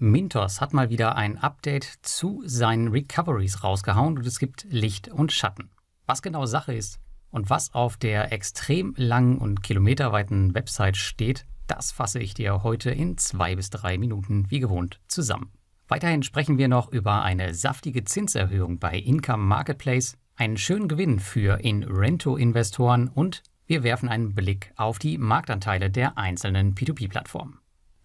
Mintos hat mal wieder ein Update zu seinen Recoveries rausgehauen und es gibt Licht und Schatten. Was genau Sache ist und was auf der extrem langen und kilometerweiten Website steht, das fasse ich dir heute in zwei bis drei Minuten wie gewohnt zusammen. Weiterhin sprechen wir noch über eine saftige Zinserhöhung bei Income Marketplace, einen schönen Gewinn für In-Rento-Investoren und wir werfen einen Blick auf die Marktanteile der einzelnen P2P-Plattformen.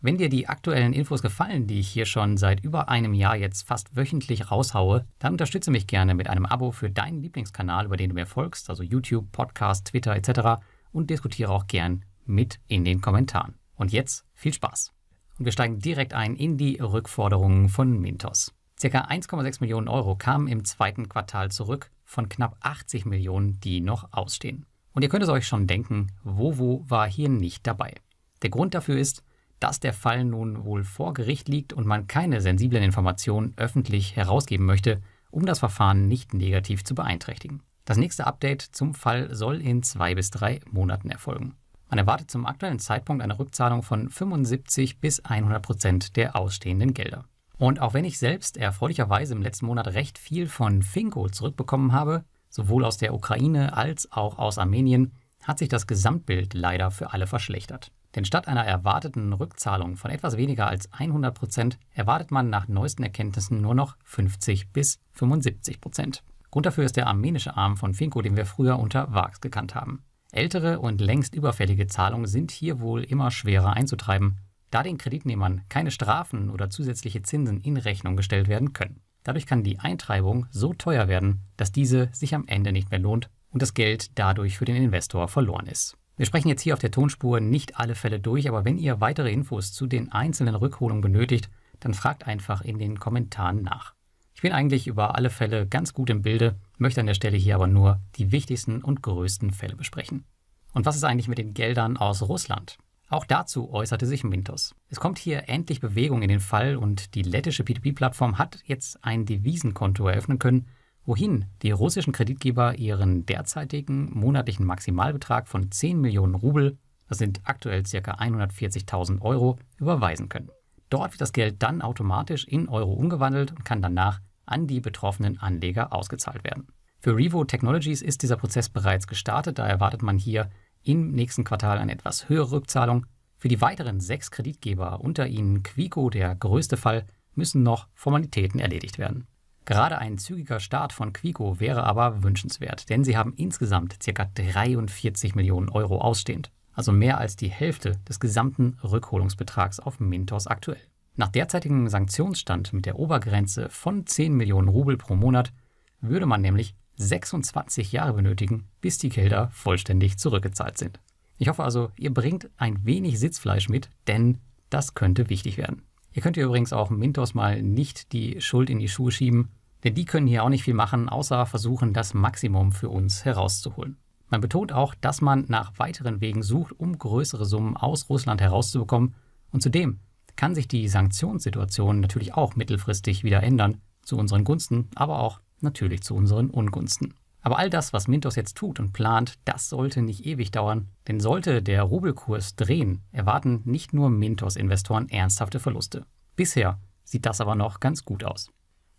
Wenn dir die aktuellen Infos gefallen, die ich hier schon seit über einem Jahr jetzt fast wöchentlich raushaue, dann unterstütze mich gerne mit einem Abo für deinen Lieblingskanal, über den du mir folgst, also YouTube, Podcast, Twitter etc. und diskutiere auch gern mit in den Kommentaren. Und jetzt viel Spaß. Und wir steigen direkt ein in die Rückforderungen von Mintos. Circa 1,6 Millionen Euro kamen im zweiten Quartal zurück von knapp 80 Millionen, die noch ausstehen. Und ihr könnt es euch schon denken, Vovo war hier nicht dabei. Der Grund dafür ist, dass der Fall nun wohl vor Gericht liegt und man keine sensiblen Informationen öffentlich herausgeben möchte, um das Verfahren nicht negativ zu beeinträchtigen. Das nächste Update zum Fall soll in zwei bis drei Monaten erfolgen. Man erwartet zum aktuellen Zeitpunkt eine Rückzahlung von 75 bis 100 Prozent der ausstehenden Gelder. Und auch wenn ich selbst erfreulicherweise im letzten Monat recht viel von Finko zurückbekommen habe, sowohl aus der Ukraine als auch aus Armenien, hat sich das Gesamtbild leider für alle verschlechtert. Denn statt einer erwarteten Rückzahlung von etwas weniger als 100 Prozent erwartet man nach neuesten Erkenntnissen nur noch 50 bis 75 Prozent. Grund dafür ist der armenische Arm von Finko, den wir früher unter VAX gekannt haben. Ältere und längst überfällige Zahlungen sind hier wohl immer schwerer einzutreiben, da den Kreditnehmern keine Strafen oder zusätzliche Zinsen in Rechnung gestellt werden können. Dadurch kann die Eintreibung so teuer werden, dass diese sich am Ende nicht mehr lohnt und das Geld dadurch für den Investor verloren ist. Wir sprechen jetzt hier auf der Tonspur nicht alle Fälle durch, aber wenn ihr weitere Infos zu den einzelnen Rückholungen benötigt, dann fragt einfach in den Kommentaren nach. Ich bin eigentlich über alle Fälle ganz gut im Bilde, möchte an der Stelle hier aber nur die wichtigsten und größten Fälle besprechen. Und was ist eigentlich mit den Geldern aus Russland? Auch dazu äußerte sich Mintos. Es kommt hier endlich Bewegung in den Fall und die lettische P2P-Plattform hat jetzt ein Devisenkonto eröffnen können, wohin die russischen Kreditgeber ihren derzeitigen monatlichen Maximalbetrag von 10 Millionen Rubel, das sind aktuell ca. 140.000 Euro, überweisen können. Dort wird das Geld dann automatisch in Euro umgewandelt und kann danach an die betroffenen Anleger ausgezahlt werden. Für Revo Technologies ist dieser Prozess bereits gestartet, da erwartet man hier im nächsten Quartal eine etwas höhere Rückzahlung. Für die weiteren sechs Kreditgeber, unter ihnen Quico, der größte Fall, müssen noch Formalitäten erledigt werden. Gerade ein zügiger Start von Quico wäre aber wünschenswert, denn sie haben insgesamt ca. 43 Millionen Euro ausstehend, also mehr als die Hälfte des gesamten Rückholungsbetrags auf Mintos aktuell. Nach derzeitigem Sanktionsstand mit der Obergrenze von 10 Millionen Rubel pro Monat würde man nämlich 26 Jahre benötigen, bis die Gelder vollständig zurückgezahlt sind. Ich hoffe also, ihr bringt ein wenig Sitzfleisch mit, denn das könnte wichtig werden. Ihr könnt ihr übrigens auch Mintos mal nicht die Schuld in die Schuhe schieben, denn die können hier auch nicht viel machen, außer versuchen, das Maximum für uns herauszuholen. Man betont auch, dass man nach weiteren Wegen sucht, um größere Summen aus Russland herauszubekommen. Und zudem kann sich die Sanktionssituation natürlich auch mittelfristig wieder ändern, zu unseren Gunsten, aber auch natürlich zu unseren Ungunsten. Aber all das, was Mintos jetzt tut und plant, das sollte nicht ewig dauern. Denn sollte der Rubelkurs drehen, erwarten nicht nur Mintos-Investoren ernsthafte Verluste. Bisher sieht das aber noch ganz gut aus.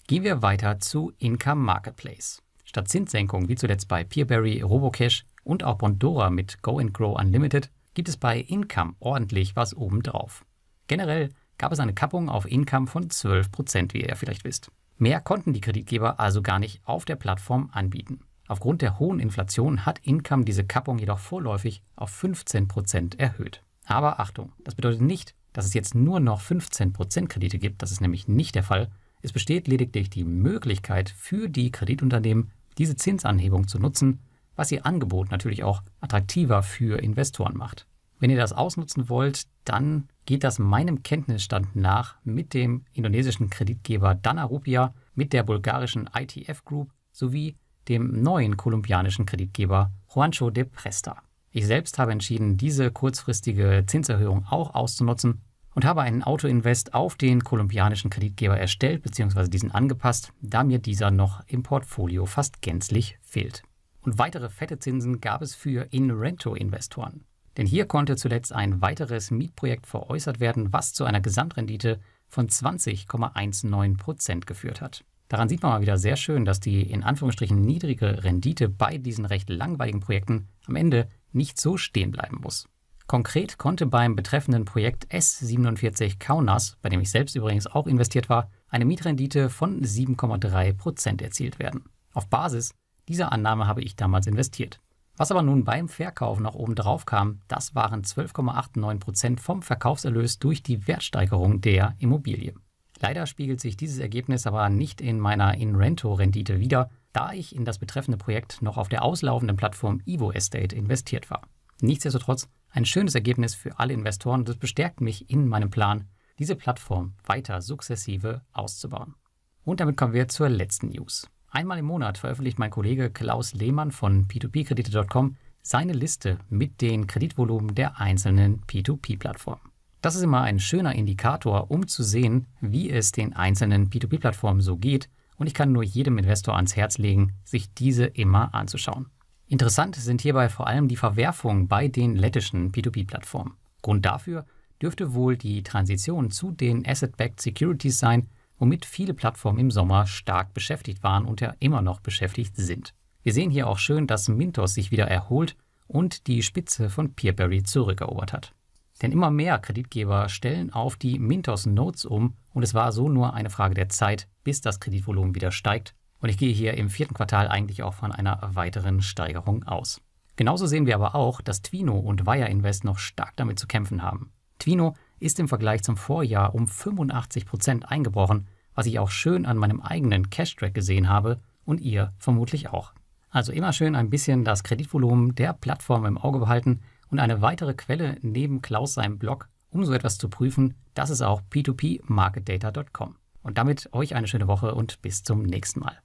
Gehen wir weiter zu Income Marketplace. Statt Zinssenkung wie zuletzt bei Peerberry, Robocash und auch Bondora mit Go and Grow Unlimited gibt es bei Income ordentlich was obendrauf. Generell gab es eine Kappung auf Income von 12%, wie ihr ja vielleicht wisst. Mehr konnten die Kreditgeber also gar nicht auf der Plattform anbieten. Aufgrund der hohen Inflation hat Income diese Kappung jedoch vorläufig auf 15 erhöht. Aber Achtung, das bedeutet nicht, dass es jetzt nur noch 15 Kredite gibt, das ist nämlich nicht der Fall. Es besteht lediglich die Möglichkeit für die Kreditunternehmen, diese Zinsanhebung zu nutzen, was ihr Angebot natürlich auch attraktiver für Investoren macht. Wenn ihr das ausnutzen wollt, dann geht das meinem Kenntnisstand nach mit dem indonesischen Kreditgeber Dana Rupia, mit der bulgarischen ITF Group sowie dem neuen kolumbianischen Kreditgeber Juancho de Presta. Ich selbst habe entschieden, diese kurzfristige Zinserhöhung auch auszunutzen und habe einen Autoinvest auf den kolumbianischen Kreditgeber erstellt bzw. diesen angepasst, da mir dieser noch im Portfolio fast gänzlich fehlt. Und weitere fette Zinsen gab es für Inrento-Investoren. Denn hier konnte zuletzt ein weiteres Mietprojekt veräußert werden, was zu einer Gesamtrendite von 20,19% geführt hat. Daran sieht man mal wieder sehr schön, dass die in Anführungsstrichen niedrige Rendite bei diesen recht langweiligen Projekten am Ende nicht so stehen bleiben muss. Konkret konnte beim betreffenden Projekt S47 Kaunas, bei dem ich selbst übrigens auch investiert war, eine Mietrendite von 7,3% Prozent erzielt werden. Auf Basis dieser Annahme habe ich damals investiert. Was aber nun beim Verkauf noch drauf kam, das waren 12,89% Prozent vom Verkaufserlös durch die Wertsteigerung der Immobilie. Leider spiegelt sich dieses Ergebnis aber nicht in meiner InRento-Rendite wider, da ich in das betreffende Projekt noch auf der auslaufenden Plattform Evo Estate investiert war. Nichtsdestotrotz ein schönes Ergebnis für alle Investoren und es bestärkt mich in meinem Plan, diese Plattform weiter sukzessive auszubauen. Und damit kommen wir zur letzten News. Einmal im Monat veröffentlicht mein Kollege Klaus Lehmann von p2pkredite.com seine Liste mit den Kreditvolumen der einzelnen P2P-Plattformen. Das ist immer ein schöner Indikator, um zu sehen, wie es den einzelnen P2P-Plattformen so geht und ich kann nur jedem Investor ans Herz legen, sich diese immer anzuschauen. Interessant sind hierbei vor allem die Verwerfungen bei den lettischen P2P-Plattformen. Grund dafür dürfte wohl die Transition zu den Asset-Backed Securities sein, womit viele Plattformen im Sommer stark beschäftigt waren und ja immer noch beschäftigt sind. Wir sehen hier auch schön, dass Mintos sich wieder erholt und die Spitze von Peerberry zurückerobert hat. Denn immer mehr Kreditgeber stellen auf die Mintos Notes um und es war so nur eine Frage der Zeit, bis das Kreditvolumen wieder steigt. Und ich gehe hier im vierten Quartal eigentlich auch von einer weiteren Steigerung aus. Genauso sehen wir aber auch, dass Twino und Wire Invest noch stark damit zu kämpfen haben. Twino ist im Vergleich zum Vorjahr um 85% eingebrochen, was ich auch schön an meinem eigenen Cash-Track gesehen habe und ihr vermutlich auch. Also immer schön ein bisschen das Kreditvolumen der Plattform im Auge behalten, und eine weitere Quelle neben Klaus seinem Blog, um so etwas zu prüfen, das ist auch p2pmarketdata.com. Und damit euch eine schöne Woche und bis zum nächsten Mal.